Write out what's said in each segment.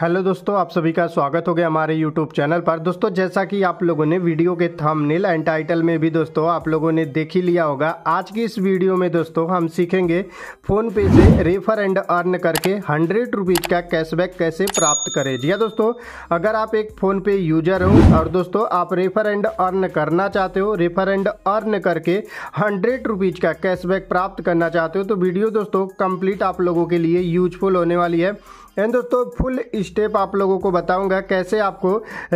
hello दोस्तों आप सभी का स्वागत हो गया हमारे यूट्यूब चैनल पर दोस्तों जैसा कि आप लोगों ने वीडियो के थंबनेल एंड टाइटल में भी दोस्तों आप लोगों ने देख ही लिया होगा आज की इस वीडियो में दोस्तों हम सीखेंगे फ़ोन पे से रेफर एंड अर्न करके हंड्रेड रुपीज़ का कैशबैक कैसे प्राप्त करें जी हाँ दोस्तों अगर आप एक फ़ोन पे यूजर हो और दोस्तों आप रेफर एंड अर्न करना चाहते हो रेफर एंड अर्न करके हंड्रेड रुपीज़ का कैशबैक प्राप्त करना चाहते हो तो वीडियो दोस्तों कम्प्लीट आप लोगों के लिए यूजफुल होने वाली है एंड दोस्तों फुल स्टेप आप लोगों को बताऊंगा कैसे आपको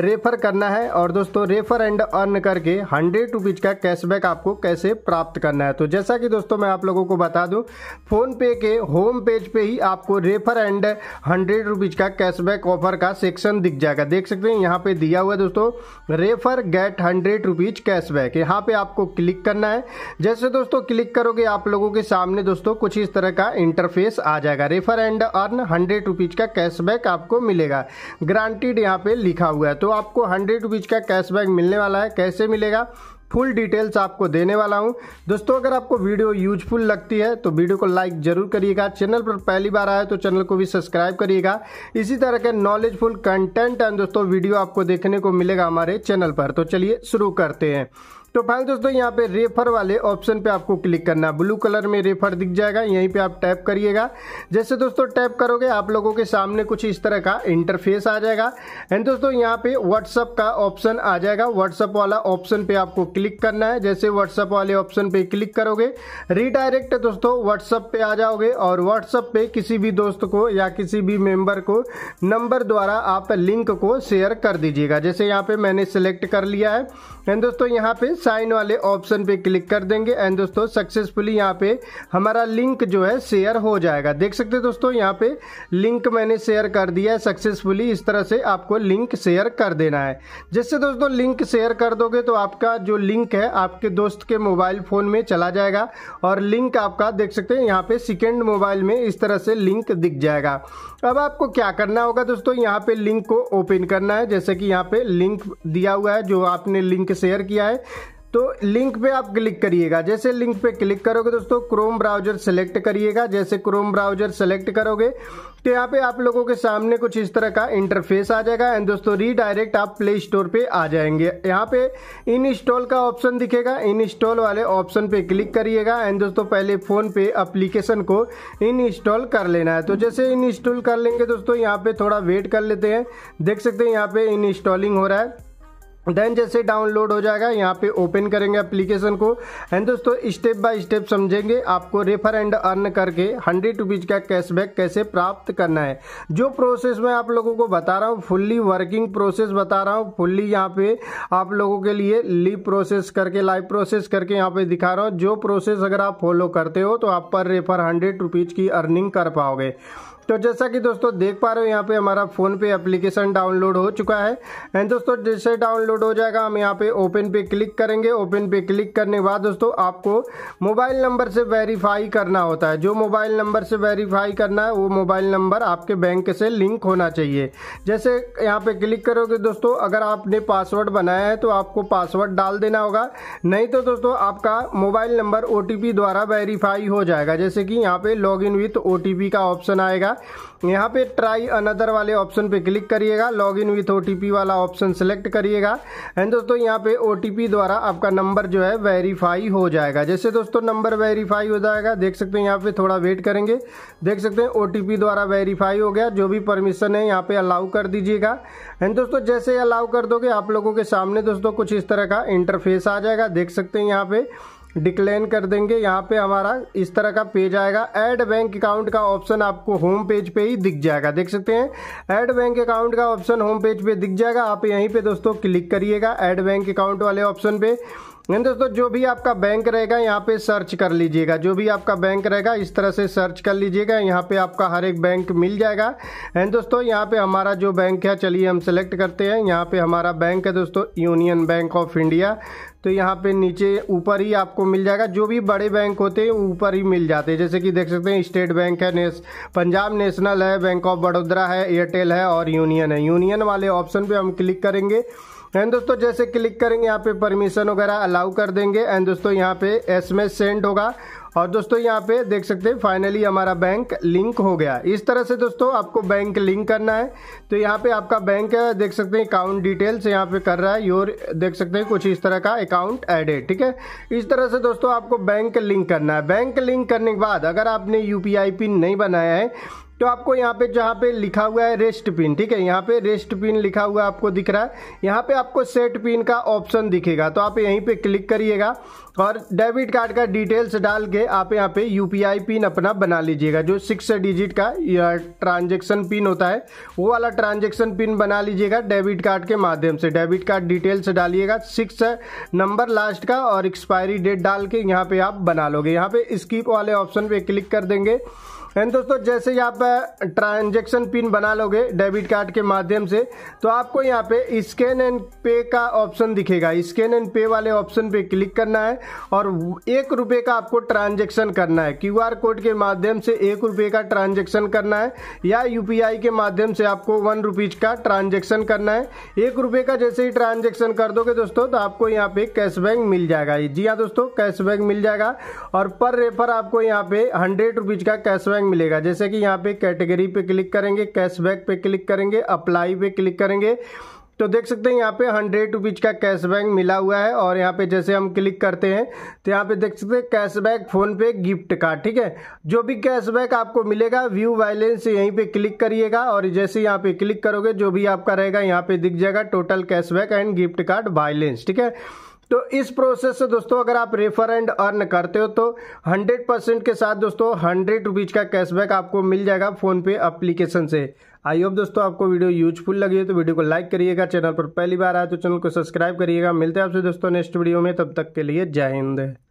रेफर करना है और दोस्तों रेफर एंड अर्न करके हंड्रेड रुपीज का कैशबैक आपको कैसे प्राप्त करना है तो जैसा कि दोस्तों मैं आप लोगों को बता दूं फोन पे के होम पेज पे ही आपको रेफर एंड हंड्रेड रुपीज का कैशबैक ऑफर का सेक्शन दिख जाएगा देख सकते हैं यहाँ पे दिया हुआ है दोस्तों refer get hundred rupees cashback यहाँ पे आपको क्लिक करना है जैसे दोस्तों क्लिक करोगे आप लोगों के सामने दोस्तों कुछ इस तरह का इंटरफेस आ जाएगा refer and earn hundred rupees का कैशबैक आपको मिलेगा ग्रांटेड यहाँ पे लिखा हुआ है तो आपको हंड्रेड रुपीज़ का कैशबैक मिलने वाला है कैसे मिलेगा फुल डिटेल्स आपको देने वाला हूं दोस्तों अगर आपको वीडियो यूजफुल लगती है तो वीडियो को लाइक जरूर करिएगा चैनल पर पहली बार आए तो चैनल को भी सब्सक्राइब करिएगा इसी तरह के नॉलेजफुल कंटेंट एंड दोस्तों वीडियो आपको देखने को मिलेगा हमारे चैनल पर तो चलिए शुरू करते हैं तो फाइन दोस्तों यहाँ पे रेफर वाले ऑप्शन पे आपको क्लिक करना ब्लू कलर में रेफर दिख जाएगा यहीं पे आप टैप करिएगा जैसे दोस्तों टैप करोगे आप लोगों के सामने कुछ इस तरह का इंटरफेस आ जाएगा एंड दोस्तों यहाँ पे व्हाट्सअप का ऑप्शन आ जाएगा व्हाट्सअप वाला ऑप्शन पे आपको क्लिक करना है जैसे व्हाट्सअप वाले ऑप्शन पे क्लिक करोगे रिडायरेक्ट दोस्तों व्हाट्सअप पे आ जाओगे और व्हाट्सअप पे किसी भी दोस्त को या किसी भी मेंबर को नंबर द्वारा आप लिंक को शेयर कर दीजिएगा जैसे यहाँ पे मैंने सेलेक्ट कर लिया है एंड दोस्तों यहाँ पे साइन वाले ऑप्शन पे क्लिक कर देंगे एंड दोस्तों सक्सेसफुली यहाँ पे हमारा लिंक जो है शेयर हो जाएगा देख सकते हैं दोस्तों यहाँ पे लिंक मैंने शेयर कर दिया है सक्सेसफुली इस तरह से आपको लिंक शेयर कर देना है जिससे दोस्तों लिंक शेयर कर दोगे तो आपका जो लिंक है आपके दोस्त के मोबाइल फ़ोन में चला जाएगा और लिंक आपका देख सकते हैं यहाँ पे सेकेंड मोबाइल में इस तरह से लिंक दिख जाएगा अब आपको क्या करना होगा दोस्तों यहाँ पे लिंक को ओपन करना है जैसे कि यहाँ पे लिंक दिया हुआ है जो आपने लिंक शेयर किया है तो लिंक पे आप क्लिक करिएगा जैसे लिंक पे क्लिक करोगे दोस्तों क्रोम ब्राउजर सेलेक्ट करिएगा जैसे क्रोम ब्राउजर सेलेक्ट करोगे तो यहाँ पे आप लोगों के सामने कुछ इस तरह का इंटरफेस आ जाएगा एंड दोस्तों रीडायरेक्ट आप प्ले स्टोर पे आ जाएंगे यहाँ पे इन इंस्टॉल का ऑप्शन दिखेगा इन इंस्टॉल वाले ऑप्शन पे क्लिक करिएगा एंड दोस्तों पहले फ़ोन पे अप्लीकेशन को इन इंस्टॉल कर लेना है तो जैसे इन इंस्टॉल कर लेंगे दोस्तों यहाँ पे थोड़ा वेट कर लेते हैं देख सकते हैं यहाँ पे इन इंस्टॉलिंग हो रहा है देन जैसे डाउनलोड हो जाएगा यहाँ पे ओपन करेंगे एप्लीकेशन को एंड दोस्तों स्टेप बाय स्टेप समझेंगे आपको रेफर एंड अर्न करके हंड्रेड रुपीज़ का कैशबैक कैसे प्राप्त करना है जो प्रोसेस मैं आप लोगों को बता रहा हूँ फुल्ली वर्किंग प्रोसेस बता रहा हूँ फुल्ली यहाँ पे आप लोगों के लिए लीव प्रोसेस करके लाइव प्रोसेस करके यहाँ पे दिखा रहा हूँ जो प्रोसेस अगर आप फॉलो करते हो तो आप पर रेफर हंड्रेड रुपीज़ की अर्निंग कर पाओगे तो जैसा कि दोस्तों देख पा रहे हो यहाँ पे हमारा फ़ोन पे एप्लीकेशन डाउनलोड हो चुका है एंड दोस्तों जैसे डाउनलोड हो जाएगा हम यहाँ पे ओपन पे क्लिक करेंगे ओपन पे क्लिक करने के बाद दोस्तों आपको मोबाइल नंबर से वेरीफाई करना होता है जो मोबाइल नंबर से वेरीफाई करना है वो मोबाइल नंबर आपके बैंक से लिंक होना चाहिए जैसे यहाँ पे क्लिक करोगे दोस्तों अगर आपने पासवर्ड बनाया है तो आपको पासवर्ड डाल देना होगा नहीं तो दोस्तों आपका मोबाइल नंबर ओ द्वारा वेरीफाई हो जाएगा जैसे कि यहाँ पे लॉग इन विथ ओ का ऑप्शन आएगा जाएगा यहाँ पे ट्राई अनदर वाले ऑप्शन पे क्लिक करिएगा लॉग इन विथ ओ वाला ऑप्शन सेलेक्ट करिएगा एंड दोस्तों यहाँ पे ओ द्वारा आपका नंबर जो है वेरीफाई हो जाएगा जैसे दोस्तों नंबर वेरीफाई हो जाएगा देख सकते हैं यहाँ पे थोड़ा वेट करेंगे देख सकते हैं ओ द्वारा वेरीफाई हो गया जो भी परमिशन है यहाँ पे अलाउ कर दीजिएगा एंड दोस्तों जैसे अलाउ कर दोगे आप लोगों के सामने दोस्तों कुछ इस तरह का इंटरफेस आ जाएगा देख सकते हैं यहाँ पे डिक्लेन कर देंगे यहाँ पे हमारा इस तरह का पेज आएगा ऐड बैंक अकाउंट का ऑप्शन आपको होम पेज पे ही दिख जाएगा देख सकते हैं ऐड बैंक अकाउंट का ऑप्शन होम पेज पे दिख जाएगा आप यहीं पे दोस्तों क्लिक करिएगा ऐड बैंक अकाउंट वाले ऑप्शन पे नहीं दोस्तों जो भी आपका बैंक रहेगा यहाँ पे सर्च कर लीजिएगा जो भी आपका बैंक रहेगा इस तरह से सर्च कर लीजिएगा यहाँ पे आपका हर एक बैंक मिल जाएगा एंड दोस्तों यहाँ पे हमारा जो बैंक है चलिए हम सेलेक्ट करते हैं यहाँ पे हमारा बैंक है दोस्तों यूनियन बैंक ऑफ इंडिया तो यहाँ पे नीचे ऊपर ही आपको मिल जाएगा जो भी बड़े बैंक होते हैं ऊपर ही मिल जाते हैं जैसे कि देख सकते हैं स्टेट बैंक है नेश, पंजाब नेशनल है बैंक ऑफ बड़ौदा है एयरटेल है और यूनियन है यूनियन वाले ऑप्शन पे हम क्लिक करेंगे एंड दोस्तों जैसे क्लिक करेंगे यहाँ पे परमिशन वगैरह अलाउ कर देंगे एंड दोस्तों यहाँ पे एस एस सेंड होगा और दोस्तों यहाँ पे देख सकते हैं फाइनली हमारा बैंक लिंक हो गया इस तरह से दोस्तों आपको बैंक लिंक करना है तो यहाँ पे आपका बैंक देख सकते हैं अकाउंट डिटेल्स यहाँ पे कर रहा है योर देख सकते हैं कुछ इस तरह का अकाउंट एडेड ठीक है इस तरह से दोस्तों आपको बैंक लिंक करना है बैंक लिंक करने के बाद अगर आपने यू पिन नहीं बनाया है तो आपको यहाँ पे जहाँ पे लिखा हुआ है रेस्ट पिन ठीक है यहाँ पे रेस्ट पिन लिखा हुआ आपको दिख रहा है यहाँ पे आपको सेट पिन का ऑप्शन दिखेगा तो आप यहीं पे क्लिक करिएगा और डेबिट कार्ड का डिटेल्स डाल के आप यहाँ पे यू पिन अपना बना लीजिएगा जो सिक्स डिजिट का ट्रांजेक्शन पिन होता है वो वाला ट्रांजेक्शन पिन बना लीजिएगा डेबिट कार्ड के माध्यम से डेबिट कार्ड डिटेल्स डालिएगा सिक्स नंबर लास्ट का और एक्सपायरी डेट डाल के यहाँ पे आप बना लोगे यहाँ पे स्कीप वाले ऑप्शन पे क्लिक कर देंगे एंड दोस्तों जैसे ही आप ट्रांजेक्शन पिन बना लोगे डेबिट कार्ड के माध्यम से तो आपको यहाँ पे स्कैन एंड पे का ऑप्शन दिखेगा स्कैन एंड पे वाले ऑप्शन पे क्लिक करना है और एक रुपये का आपको ट्रांजेक्शन करना है क्यू कोड के माध्यम से एक रुपये का ट्रांजेक्शन करना है या यू के माध्यम से आपको वन रुपीज़ का ट्रांजेक्शन करना है एक रुपये का जैसे ही ट्रांजेक्शन कर दोगे दोस्तों तो आपको यहाँ पे कैशबैक मिल जाएगा जी हाँ दोस्तों कैशबैक मिल जाएगा और पर रेफर आपको यहाँ पे हंड्रेड रुपीज़ का कैशबैक रंग मिलेगा जैसे कि यहाँ पे कैटेगरी पे क्लिक करेंगे कैशबैक पे क्लिक करेंगे अप्लाई पे क्लिक करेंगे तो देख सकते हैं यहाँ पे हंड्रेड रुपीज़ का कैशबैक मिला हुआ है और यहाँ पे जैसे हम क्लिक करते हैं तो यहाँ पे देख सकते हैं कैशबैक फोन पे गिफ्ट का ठीक है जो भी कैशबैक आपको मिलेगा व्यू बैलेंस यहीं पे क्लिक करिएगा और जैसे यहाँ पे क्लिक करोगे जो भी आपका रहेगा यहाँ पे दिख जाएगा total cashback and gift card balance ठीक है तो इस प्रोसेस से दोस्तों अगर आप रेफर एंड अर्न करते हो तो 100 परसेंट के साथ दोस्तों हंड्रेड रुपीज़ का कैशबैक आपको मिल जाएगा फोन पे अप्लीकेशन से आई होप दोस्तों आपको वीडियो यूजफुल लगी हो तो वीडियो को लाइक करिएगा चैनल पर पहली बार आए तो चैनल को सब्सक्राइब करिएगा मिलते हैं आपसे दोस्तों नेक्स्ट वीडियो में तब तक के लिए जय हिंद